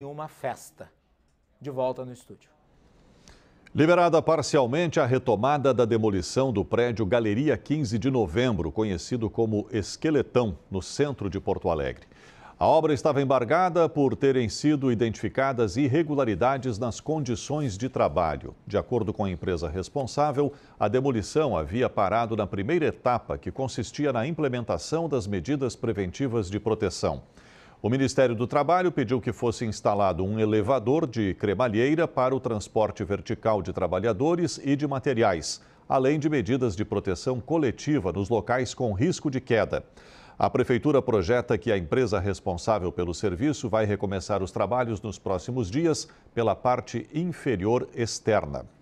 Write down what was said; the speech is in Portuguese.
em uma festa. De volta no estúdio. Liberada parcialmente a retomada da demolição do prédio Galeria 15 de Novembro, conhecido como Esqueletão, no centro de Porto Alegre. A obra estava embargada por terem sido identificadas irregularidades nas condições de trabalho. De acordo com a empresa responsável, a demolição havia parado na primeira etapa, que consistia na implementação das medidas preventivas de proteção. O Ministério do Trabalho pediu que fosse instalado um elevador de cremalheira para o transporte vertical de trabalhadores e de materiais, além de medidas de proteção coletiva nos locais com risco de queda. A Prefeitura projeta que a empresa responsável pelo serviço vai recomeçar os trabalhos nos próximos dias pela parte inferior externa.